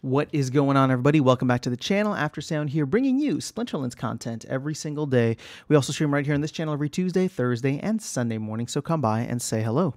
What is going on, everybody? Welcome back to the channel. After Sound here, bringing you Splinterlands content every single day. We also stream right here on this channel every Tuesday, Thursday, and Sunday morning, so come by and say hello.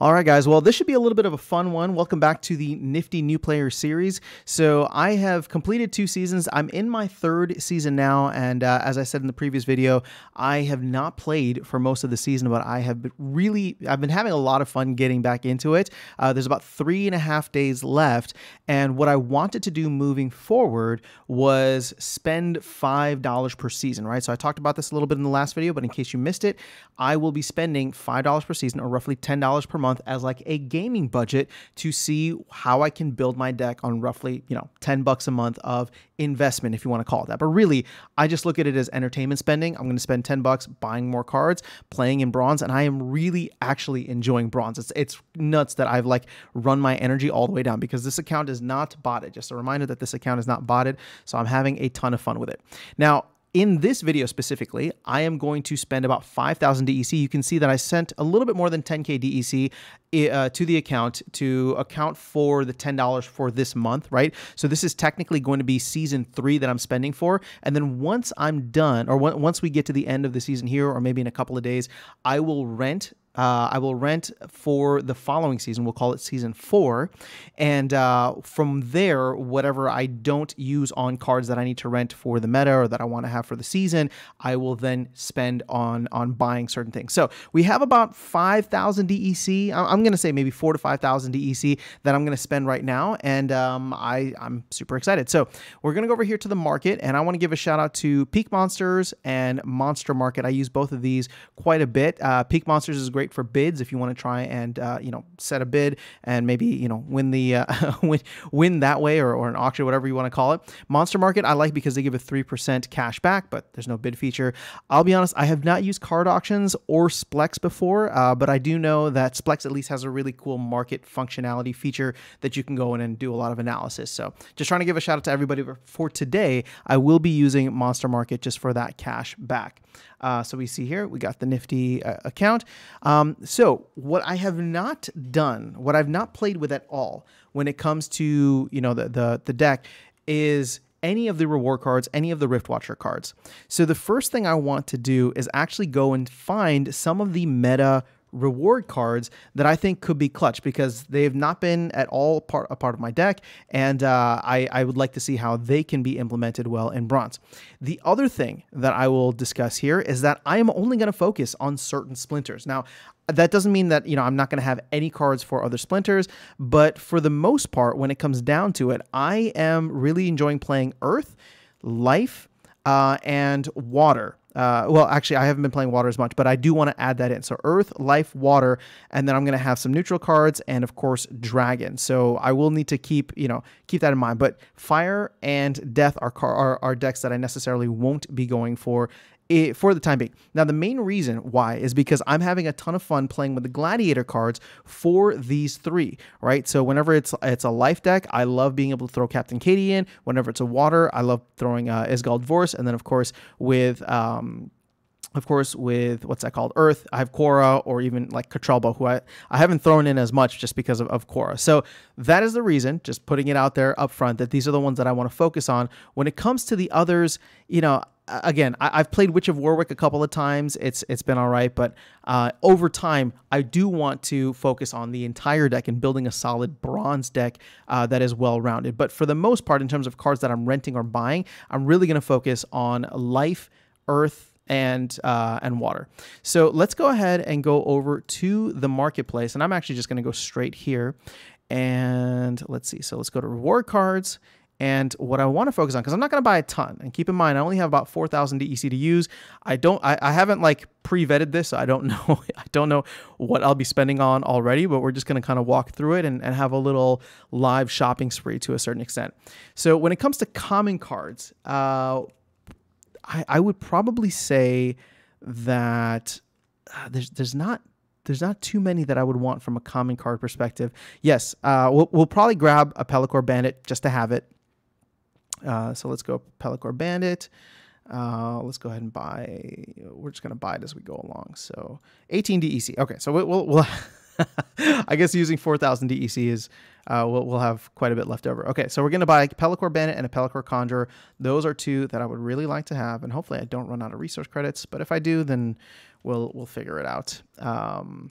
All right, guys. Well, this should be a little bit of a fun one. Welcome back to the Nifty New Player Series. So I have completed two seasons. I'm in my third season now, and uh, as I said in the previous video, I have not played for most of the season, but I have really, I've been having a lot of fun getting back into it. Uh, there's about three and a half days left, and what I wanted to do moving forward was spend $5 per season, right? So I talked about this a little bit in the last video, but in case you missed it, I will be spending $5 per season or roughly $10 per month as like a gaming budget to see how I can build my deck on roughly, you know, 10 bucks a month of investment if you want to call it that. But really, I just look at it as entertainment spending. I'm going to spend 10 bucks buying more cards, playing in bronze, and I am really actually enjoying bronze. It's it's nuts that I've like run my energy all the way down because this account is not bought botted. Just a reminder that this account is not botted, so I'm having a ton of fun with it. Now, in this video specifically, I am going to spend about 5,000 DEC. You can see that I sent a little bit more than 10K DEC eh, uh, to the account to account for the $10 for this month, right? So this is technically going to be season three that I'm spending for. And then once I'm done, or once we get to the end of the season here, or maybe in a couple of days, I will rent uh, I will rent for the following season. We'll call it season four. And uh, from there, whatever I don't use on cards that I need to rent for the meta or that I want to have for the season, I will then spend on on buying certain things. So we have about 5,000 DEC. I'm going to say maybe four to 5,000 DEC that I'm going to spend right now. And um, I, I'm super excited. So we're going to go over here to the market. And I want to give a shout out to Peak Monsters and Monster Market. I use both of these quite a bit. Uh, Peak Monsters is great great for bids if you want to try and uh, you know set a bid and maybe you know win the uh, win win that way or, or an auction whatever you want to call it. Monster Market I like because they give a three percent cash back, but there's no bid feature. I'll be honest, I have not used card auctions or Splex before, uh, but I do know that Splex at least has a really cool market functionality feature that you can go in and do a lot of analysis. So just trying to give a shout out to everybody for today. I will be using Monster Market just for that cash back. Uh, so we see here we got the Nifty uh, account. Uh, um, so what I have not done, what I've not played with at all when it comes to you know the the, the deck is any of the reward cards, any of the Rift Watcher cards. So the first thing I want to do is actually go and find some of the meta reward cards that I think could be clutch because they have not been at all part a part of my deck, and uh, I, I would like to see how they can be implemented well in bronze. The other thing that I will discuss here is that I am only going to focus on certain splinters. Now, that doesn't mean that you know I'm not going to have any cards for other splinters, but for the most part, when it comes down to it, I am really enjoying playing Earth, Life, uh, and Water. Uh, well, actually, I haven't been playing water as much, but I do want to add that in. So earth, life, water, and then I'm going to have some neutral cards and of course dragon. So I will need to keep you know keep that in mind. But fire and death are car- are, are decks that I necessarily won't be going for it, for the time being. Now, the main reason why is because I'm having a ton of fun playing with the gladiator cards for these three, right? So whenever it's it's a life deck, I love being able to throw Captain Katie in. Whenever it's a water, I love throwing uh, Isgald Vorce, and then of course with um, of course, with what's that called? Earth. I have Quora or even like Catrelbo, who I, I haven't thrown in as much just because of, of Quora. So that is the reason, just putting it out there up front, that these are the ones that I want to focus on. When it comes to the others, you know, again, I, have played Witch of Warwick a couple of times. It's it's been all right, but uh, over time, I do want to focus on the entire deck and building a solid bronze deck uh, that is well rounded. But for the most part, in terms of cards that I'm renting or buying, I'm really going to focus on life, earth. And uh, and water. So let's go ahead and go over to the marketplace, and I'm actually just going to go straight here, and let's see. So let's go to reward cards, and what I want to focus on, because I'm not going to buy a ton, and keep in mind, I only have about 4,000 DEC to use. I don't, I, I haven't like pre-vetted this, so I don't know, I don't know what I'll be spending on already, but we're just going to kind of walk through it and, and have a little live shopping spree to a certain extent. So when it comes to common cards, uh, I, I would probably say that uh, there's, there's not there's not too many that I would want from a common card perspective. Yes, uh, we'll, we'll, probably grab a Pelicor Bandit just to have it. Uh, so let's go Pellicor Bandit. Uh, let's go ahead and buy. We're just gonna buy it as we go along. So 18 DEC. Okay, so we'll, we'll I guess using 4,000 DEC is uh, we'll, we'll, have quite a bit left over. Okay, so we're gonna buy a Pellicor Bandit and a Pellicor Conjurer. Those are two that I would really like to have, and hopefully I don't run out of resource credits. But if I do, then we'll we'll figure it out. Um,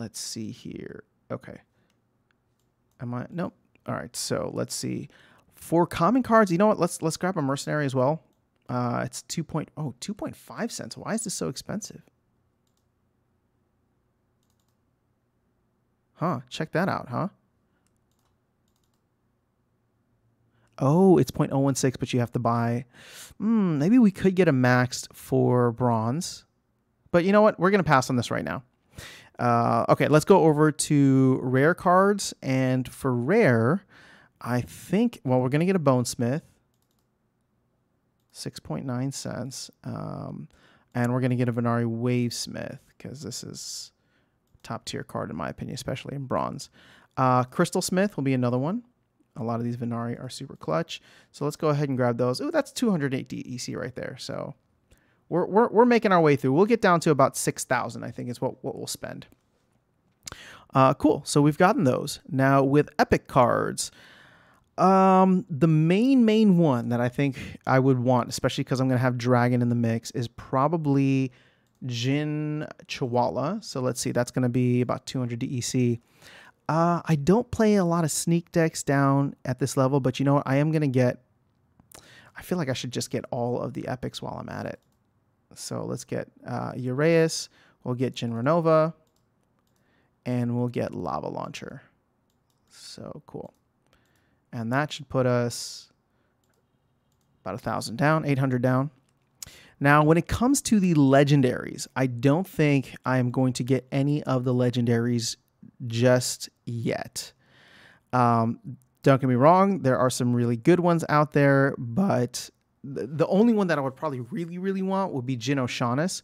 let's see here. Okay. Am I? Nope. All right. So let's see. For common cards, you know what? Let's let's grab a mercenary as well. Uh, it's 2. oh, 2.5 cents. Why is this so expensive? Huh, check that out, huh? Oh, it's 0.016, but you have to buy. Hmm, maybe we could get a maxed for bronze. But you know what? We're going to pass on this right now. Uh, okay, let's go over to rare cards. And for rare, I think, well, we're going to get a Bonesmith, 6.9 cents. Um, and we're going to get a Venari Wavesmith because this is top tier card, in my opinion, especially in bronze. Uh, Crystal Smith will be another one. A lot of these Venari are super clutch. So let's go ahead and grab those. Ooh, that's two hundred eighty EC right there. So we're, we're, we're making our way through. We'll get down to about 6,000, I think, is what, what we'll spend. Uh, cool. So we've gotten those. Now with epic cards, um, the main main one that I think I would want, especially because I'm gonna have dragon in the mix, is probably Jin Chihuahua. So let's see, that's gonna be about 200 DEC. Uh, I don't play a lot of sneak decks down at this level, but you know what? I am gonna get. I feel like I should just get all of the epics while I'm at it. So let's get uh, Uraeus. We'll get Jin Renova, and we'll get Lava Launcher. So cool. And that should put us about a 1,000 down, 800 down. Now, when it comes to the legendaries, I don't think I'm going to get any of the legendaries just yet. Um, don't get me wrong, there are some really good ones out there, but th the only one that I would probably really, really want would be Jin O'Shaughness.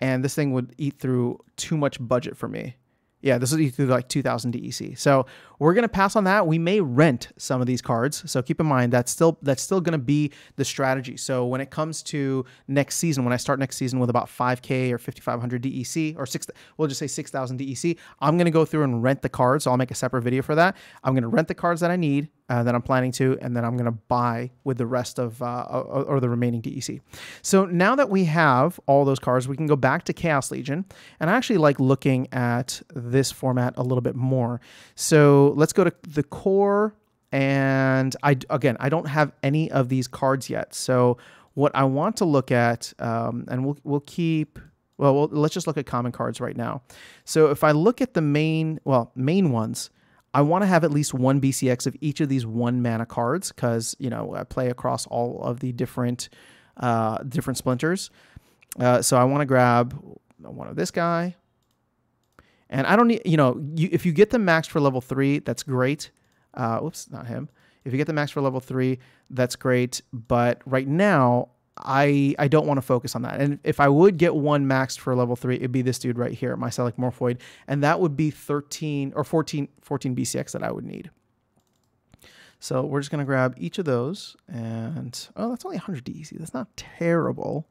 And this thing would eat through too much budget for me. Yeah, this is like 2000 DEC. So we're gonna pass on that. We may rent some of these cards, so keep in mind that's still that's still gonna be the strategy. So when it comes to next season, when I start next season with about 5K or 5500 DEC or six, we'll just say 6000 DEC, I'm gonna go through and rent the cards. So I'll make a separate video for that. I'm gonna rent the cards that I need uh, that I'm planning to, and then I'm going to buy with the rest of uh, or, or the remaining DEC. So now that we have all those cards, we can go back to Chaos Legion, and I actually like looking at this format a little bit more. So let's go to the core, and I again I don't have any of these cards yet. So what I want to look at, um, and we'll we'll keep well, well, let's just look at common cards right now. So if I look at the main, well, main ones, I want to have at least one BCX of each of these one mana cards because you know I play across all of the different uh, different splinters. Uh, so I want to grab one of this guy, and I don't need you know you, if you get the max for level three, that's great. Uh, oops, not him. If you get the max for level three, that's great. But right now, I I don't want to focus on that. And if I would get one maxed for level three, it'd be this dude right here, Mycelic Morphoid, and that would be 13 or 14, 14 BCX that I would need. So we're just gonna grab each of those, and oh, that's only 100 DEC. That's not terrible.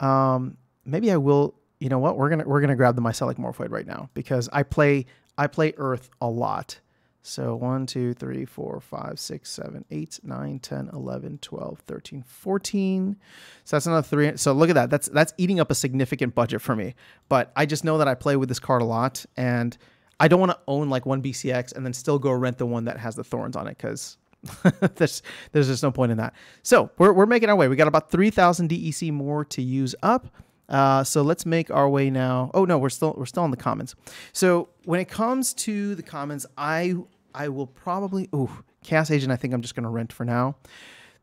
Um, maybe I will. You know what? We're gonna we're gonna grab the Mycelic Morphoid right now because I play I play Earth a lot. So 1, 2, 3, 4, 5, 6, 7, 8, 9, 10, 11, 12, 13, 14. So that's another three. So look at that. That's that's eating up a significant budget for me. But I just know that I play with this card a lot and I don't want to own like one BCX and then still go rent the one that has the thorns on it because there's there's just no point in that. So we're, we're making our way. We got about 3,000 DEC more to use up. Uh, so let's make our way now. Oh no, we're still we're still in the commons. So when it comes to the commons, I I will probably ooh Chaos Agent. I think I'm just going to rent for now.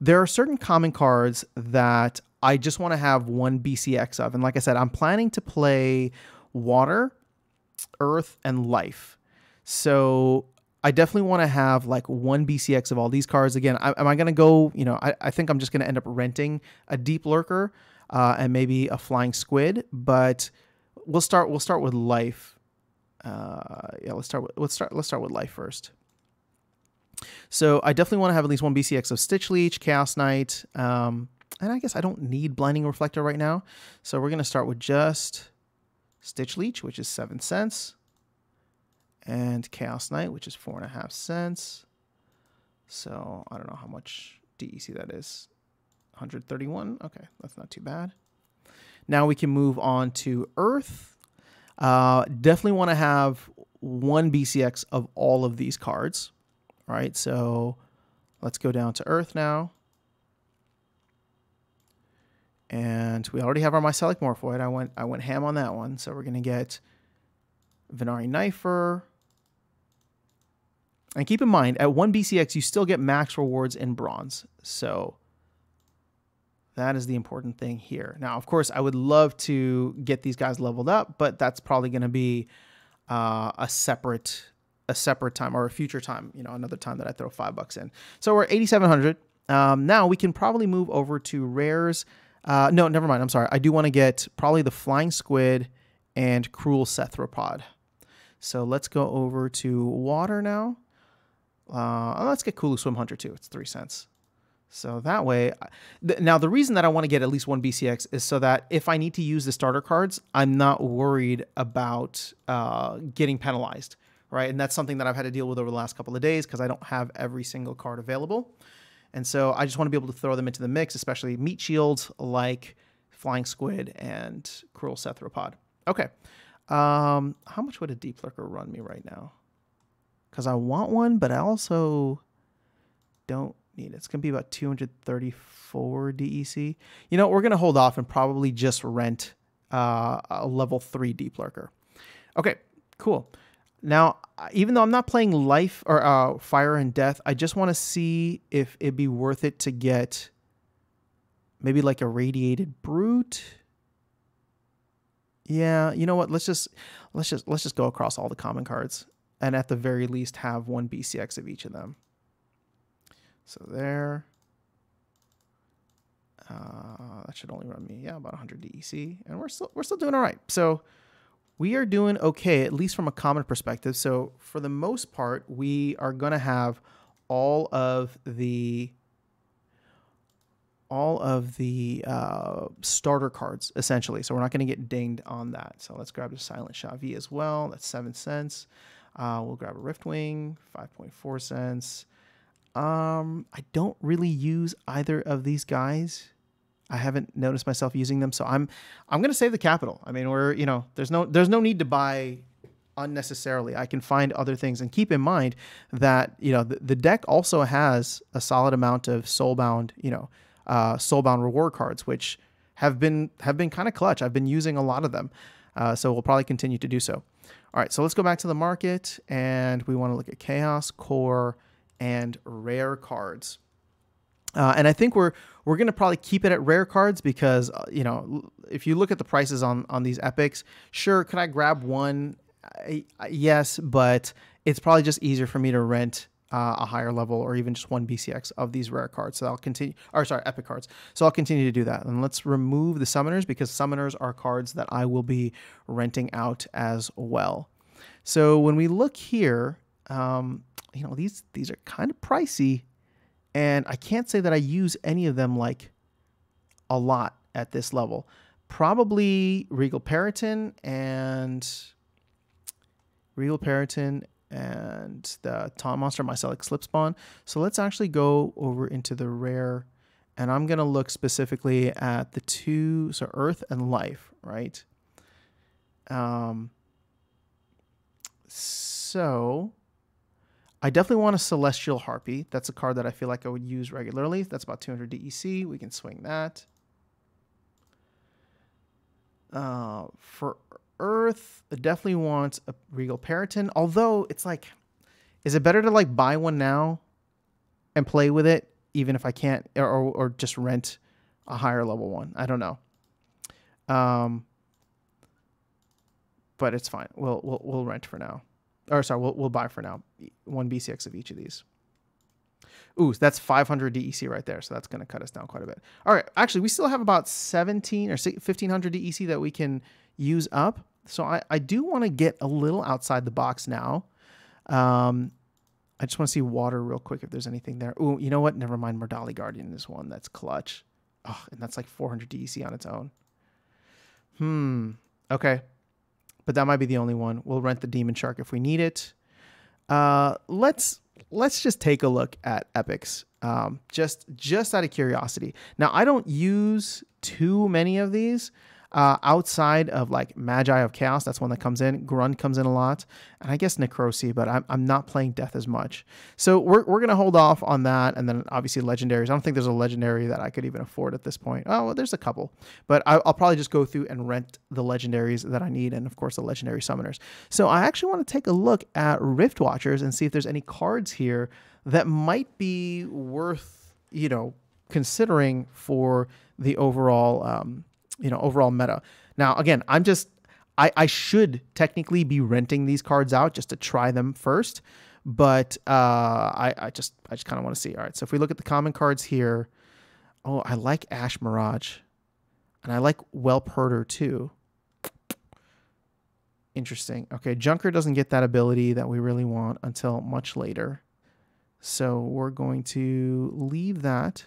There are certain common cards that I just want to have one BCX of, and like I said, I'm planning to play Water, Earth, and Life. So I definitely want to have like one BCX of all these cards. Again, I, am I going to go? You know, I, I think I'm just going to end up renting a Deep Lurker uh, and maybe a Flying Squid, but we'll start. We'll start with Life uh, yeah, let's start with let's start let's start with life first. So I definitely want to have at least one BCX of Stitch Leech, Chaos Knight, um, and I guess I don't need Blinding Reflector right now. So we're gonna start with just Stitch Leech, which is seven cents, and Chaos Knight, which is four and a half cents. So I don't know how much DEC that is. 131. Okay, that's not too bad. Now we can move on to Earth. Uh, definitely want to have one BCX of all of these cards. All right, so let's go down to Earth now. And we already have our Mycelic Morphoid. I went, I went ham on that one. So we're going to get Venari Knifer. And keep in mind, at one BCX, you still get max rewards in bronze. So that is the important thing here. Now, of course, I would love to get these guys leveled up, but that's probably going to be uh, a separate a separate time or a future time, you know, another time that I throw five bucks in. So we're 8,700. Um, now we can probably move over to rares. Uh, no, never mind. I'm sorry. I do want to get probably the flying squid and cruel cethropod. So let's go over to water now. Uh, let's get Kulu Swim Hunter too. It's three cents. So that way, th now the reason that I want to get at least one BCX is so that if I need to use the starter cards, I'm not worried about uh, getting penalized, right? And that's something that I've had to deal with over the last couple of days because I don't have every single card available. And so I just want to be able to throw them into the mix, especially meat shields like Flying Squid and Cruel Cethropod. Okay. Um, how much would a Deep Lurker run me right now? Because I want one, but I also don't need It's going to be about 234 DEC. You know, we're going to hold off and probably just rent uh, a level 3 Deep Lurker. Okay, cool. Now, even though I'm not playing Life or uh, Fire and Death, I just want to see if it'd be worth it to get maybe like a Radiated Brute. Yeah, you know what? Let's just let's just let's just go across all the common cards and at the very least have one BCX of each of them. So there. Uh, that should only run me, yeah, about 100 DEC. And we're still, we're still doing all right. So we are doing okay, at least from a common perspective. So for the most part, we are going to have all of the all of the uh, starter cards essentially. So we're not going to get dinged on that. So let's grab the Silent Shavi as well. That's seven cents. Uh, we'll grab a Riftwing, 5.4 cents. Um, I don't really use either of these guys. I haven't noticed myself using them, so I'm I'm gonna save the capital. I mean, we're you know there's no there's no need to buy unnecessarily. I can find other things and keep in mind that you know the, the deck also has a solid amount of soulbound you know uh, soulbound reward cards, which have been have been kind of clutch. I've been using a lot of them, uh, so we'll probably continue to do so. All right, so let's go back to the market and we want to look at chaos core and rare cards. Uh, and I think we're we're gonna probably keep it at rare cards because uh, you know if you look at the prices on on these epics, sure, could I grab one? I, I, yes, but it's probably just easier for me to rent uh, a higher level or even just one BCX of these rare cards. So I'll continue, or sorry, epic cards. So I'll continue to do that. And let's remove the summoners because summoners are cards that I will be renting out as well. So when we look here um, you know these these are kind of pricey, and I can't say that I use any of them like a lot at this level. Probably Regal Periton and Regal Periton and the Tom Monster Mycelic Slip Spawn. So let's actually go over into the rare and I'm going to look specifically at the two, so Earth and Life, right? Um, so I definitely want a Celestial Harpy. That's a card that I feel like I would use regularly. That's about 200 DEC. We can swing that. Uh, for Earth, I definitely want a Regal Periton. Although, it's like, is it better to like buy one now and play with it, even if I can't, or, or just rent a higher level one? I don't know. Um, but it's fine. We'll, we'll, we'll rent for now or sorry, we'll, we'll buy for now one BCX of each of these. Ooh, that's 500 DEC right there. So that's going to cut us down quite a bit. All right. Actually, we still have about 17 or 1500 DEC that we can use up. So I, I do want to get a little outside the box now. Um, I just want to see water real quick if there's anything there. Ooh, you know what? Never mind. Merdali Guardian is one that's clutch. Oh, and that's like 400 DEC on its own. Hmm. Okay but that might be the only one. We'll rent the Demon Shark if we need it. Uh, let's let's just take a look at epics. Um, just just out of curiosity. Now I don't use too many of these. Uh, outside of like Magi of Chaos, that's one that comes in. Grunt comes in a lot. And I guess Necrosi, but I'm, I'm not playing Death as much. So we're, we're going to hold off on that. And then obviously legendaries. I don't think there's a legendary that I could even afford at this point. Oh, well, there's a couple. But I, will probably just go through and rent the legendaries that I need. And of course, the legendary summoners. So I actually want to take a look at Rift Watchers and see if there's any cards here that might be worth, you know, considering for the overall um, you know overall meta. Now again, I'm just I, I should technically be renting these cards out just to try them first, but uh, I, I just I just kind of want to see. All right, so if we look at the common cards here, oh I like Ash Mirage, and I like Whelp Herder too. Interesting. Okay, Junker doesn't get that ability that we really want until much later. So we're going to leave that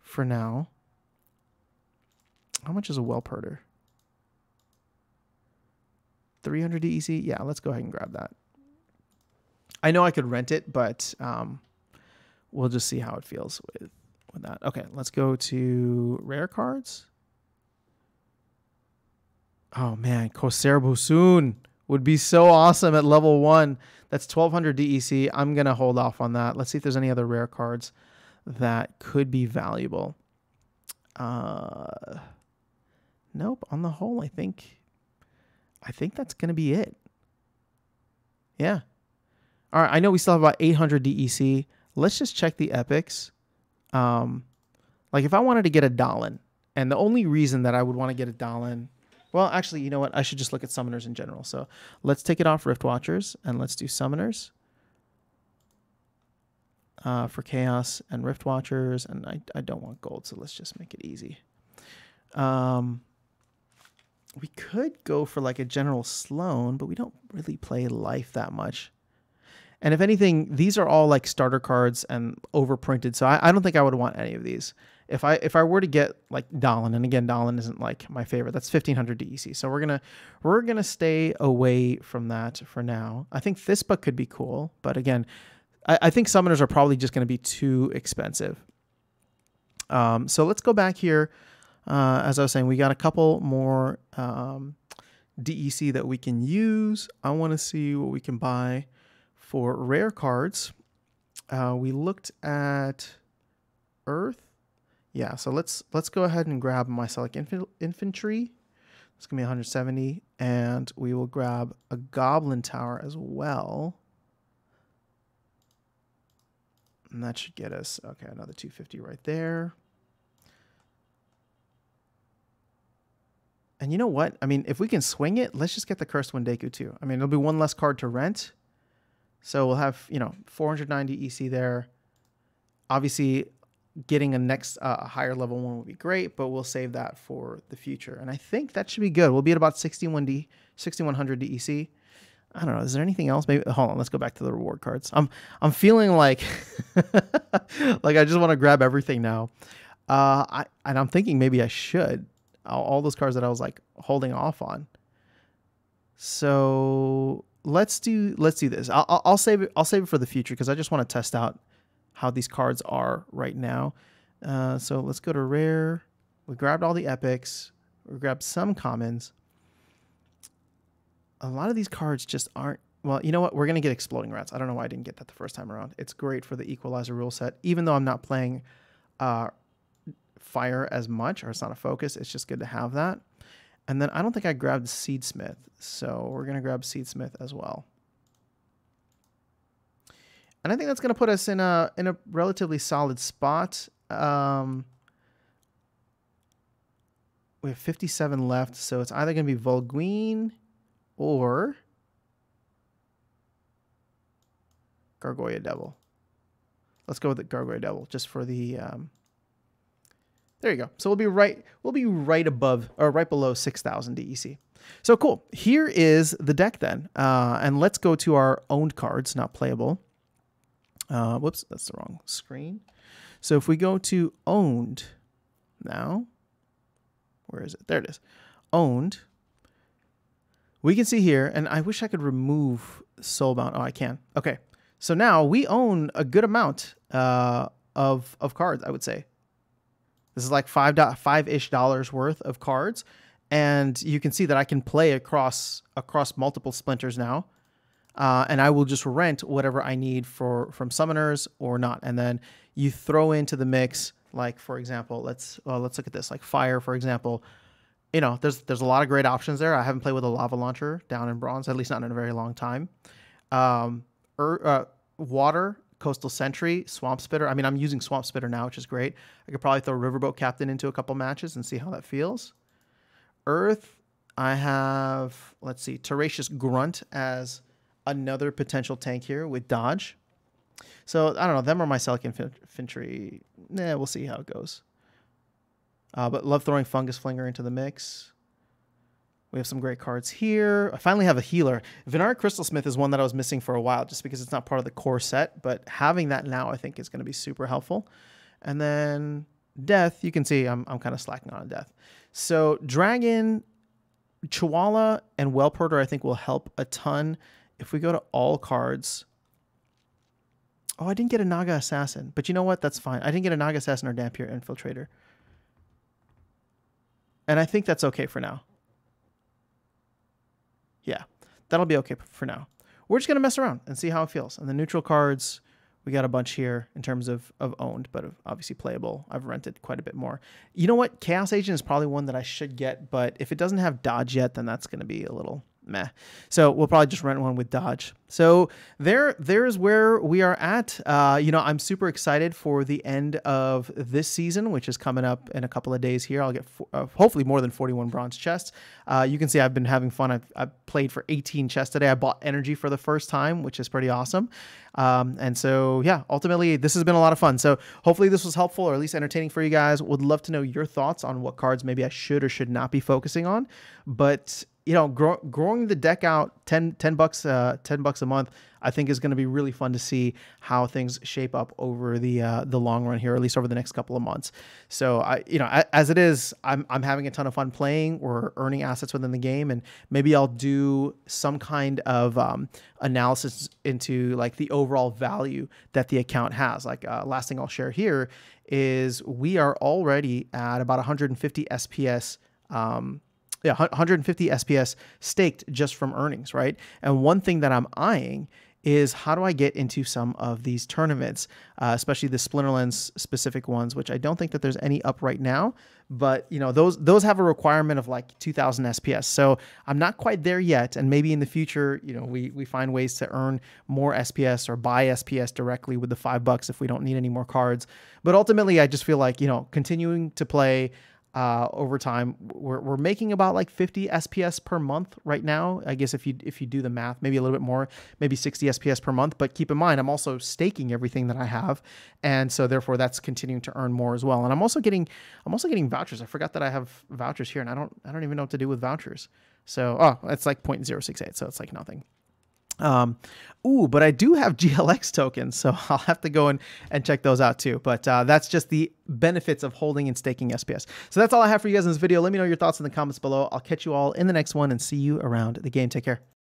for now. How much is a well perder? 300 DEC? Yeah, let's go ahead and grab that. I know I could rent it, but um, we'll just see how it feels with, with that. Okay, let's go to rare cards. Oh man, Corsair Busoon would be so awesome at level one. That's 1200 DEC. I'm going to hold off on that. Let's see if there's any other rare cards that could be valuable. Uh, nope. On the whole, I think, I think that's going to be it. Yeah. All right. I know we still have about 800 DEC. Let's just check the epics. Um, like if I wanted to get a Dalin, and the only reason that I would want to get a Dalin, well, actually, you know what? I should just look at summoners in general. So let's take it off Rift Watchers and let's do summoners. Uh, for chaos and rift watchers and I, I don't want gold so let's just make it easy um, we could go for like a General Sloan, but we don't really play life that much. And if anything, these are all like starter cards and overprinted, so I, I don't think I would want any of these. If I if I were to get like Dolan, and again Dolan isn't like my favorite. That's fifteen hundred DEC, so we're gonna we're gonna stay away from that for now. I think this book could be cool, but again, I, I think summoners are probably just gonna be too expensive. Um, so let's go back here uh, as I was saying, we got a couple more um, DEC that we can use. I want to see what we can buy for rare cards. Uh, we looked at Earth. Yeah, so let's let's go ahead and grab my Select Inf Infantry. It's gonna be 170, and we will grab a Goblin Tower as well. And that should get us, okay, another 250 right there. And you know what? I mean, if we can swing it, let's just get the cursed one Deku too. I mean, it'll be one less card to rent. So we'll have, you know, 490 EC there. Obviously, getting a next uh, higher level one would be great, but we'll save that for the future. And I think that should be good. We'll be at about 61D, 6100 DEC. I don't know. Is there anything else? Maybe hold on. Let's go back to the reward cards. I'm I'm feeling like like I just want to grab everything now. Uh, I and I'm thinking maybe I should, all those cards that I was like holding off on. So let's do let's do this. I'll, I'll save it. I'll save it for the future because I just want to test out how these cards are right now. Uh, so let's go to rare. We grabbed all the epics. We grabbed some commons. A lot of these cards just aren't. Well, you know what? We're gonna get exploding rats. I don't know why I didn't get that the first time around. It's great for the equalizer rule set, even though I'm not playing uh, fire as much, or it's not a focus. It's just good to have that. And then I don't think I grabbed Seedsmith, so we're going to grab Seedsmith as well. And I think that's going to put us in a in a relatively solid spot. Um, we have 57 left, so it's either going to be Volguine or Gargoyle Devil. Let's go with the Gargoyle Devil just for the um, there you go. So we'll be right we'll be right above or right below 6000 DEC. So cool. Here is the deck then. Uh, and let's go to our owned cards, not playable. Uh, whoops, that's the wrong screen. So if we go to owned now, where is it? There it is. Owned. We can see here, and I wish I could remove soulbound. Oh, I can. Okay. So now we own a good amount uh, of of cards, I would say. This is like five five ish dollars worth of cards, and you can see that I can play across across multiple splinters now, uh, and I will just rent whatever I need for from summoners or not, and then you throw into the mix. Like for example, let's uh, let's look at this. Like fire, for example, you know, there's there's a lot of great options there. I haven't played with a lava launcher down in bronze, at least not in a very long time. Um, er, uh, water Coastal Sentry, Swamp Spitter. I mean, I'm using Swamp Spitter now, which is great. I could probably throw Riverboat Captain into a couple matches and see how that feels. Earth, I have, let's see, Terracious Grunt as another potential tank here with Dodge. So, I don't know. Them or my Celic Infantry. Nah, we'll see how it goes. Uh, but love throwing Fungus Flinger into the mix. We have some great cards here. I finally have a healer. Crystal Smith is one that I was missing for a while just because it's not part of the core set, but having that now I think is going to be super helpful. And then death, you can see I'm, I'm kind of slacking on death. So dragon, chihuahua, and wellporter I think will help a ton. If we go to all cards, oh, I didn't get a Naga assassin, but you know what? That's fine. I didn't get a Naga assassin or Dampier infiltrator. And I think that's okay for now that'll be okay for now. We're just going to mess around and see how it feels. And the neutral cards, we got a bunch here in terms of, of owned, but obviously playable. I've rented quite a bit more. You know what? Chaos Agent is probably one that I should get, but if it doesn't have dodge yet, then that's going to be a little meh. So we'll probably just rent one with Dodge. So there, there's where we are at. Uh, you know, I'm super excited for the end of this season, which is coming up in a couple of days here. I'll get uh, hopefully more than 41 bronze chests. Uh, you can see I've been having fun. I've, I've, played for 18 chests today. I bought energy for the first time, which is pretty awesome. Um, and so, yeah, ultimately, this has been a lot of fun. So hopefully this was helpful or at least entertaining for you guys. Would love to know your thoughts on what cards maybe I should or should not be focusing on. But you know, grow, growing the deck out 10, 10 bucks, uh, 10 bucks a month, I think is going to be really fun to see how things shape up over the, uh, the long run here, at least over the next couple of months. So I, you know, I, as it is, I'm, I'm having a ton of fun playing or earning assets within the game. And maybe I'll do some kind of, um, analysis into like the overall value that the account has. Like, uh, last thing I'll share here is we are already at about 150 SPS, um, yeah, 150 SPS staked just from earnings, right? And one thing that I'm eyeing is how do I get into some of these tournaments, uh, especially the Splinterlands specific ones, which I don't think that there's any up right now. But you know those those have a requirement of like 2,000 SPS. So I'm not quite there yet, and maybe in the future, you know, we we find ways to earn more SPS or buy SPS directly with the five bucks if we don't need any more cards. But ultimately, I just feel like you know continuing to play uh, over time. We're, we're making about like 50 SPS per month right now. I guess if you if you do the math, maybe a little bit more, maybe 60 SPS per month. But keep in mind, I'm also staking everything that I have, and so therefore that's continuing to earn more as well. And I'm also getting I'm also getting vouchers. I forgot that I have vouchers here, and I don't I don't even know what to do with vouchers. So oh, it's like 0.068, so it's like nothing. Um, ooh, but I do have GLX tokens, so I'll have to go and, and check those out too. But uh, that's just the benefits of holding and staking SPS. So that's all I have for you guys in this video. Let me know your thoughts in the comments below. I'll catch you all in the next one and see you around the game. Take care.